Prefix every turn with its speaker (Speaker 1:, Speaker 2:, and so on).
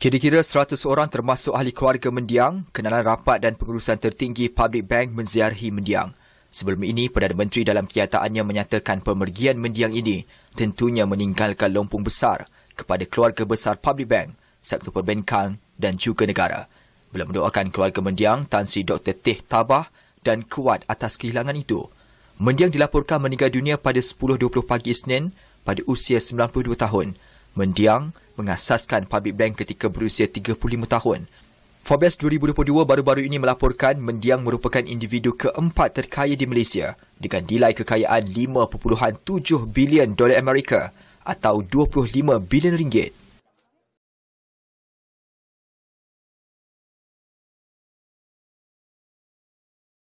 Speaker 1: Kira-kira 100 orang termasuk ahli keluarga mendiang, kenalan rapat dan pengurusan tertinggi Public Bank menziarahi mendiang. Sebelum ini, Perdana Menteri dalam kenyataannya menyatakan pemergian mendiang ini tentunya meninggalkan lompong besar kepada keluarga besar Public Bank, Sektor Perbankan dan juga negara. Belum mendoakan keluarga mendiang Tan Sri Dr. Teh Tabah dan kuat atas kehilangan itu. Mendiang dilaporkan meninggal dunia pada 10.20 pagi Isnin pada usia 92 tahun. Mendiang mengasaskan public bank ketika berusia 35 tahun. Forbes 2022 baru-baru ini melaporkan mendiang merupakan individu keempat terkaya di Malaysia dengan nilai kekayaan 5.7 bilion dolar Amerika atau 25 bilion ringgit.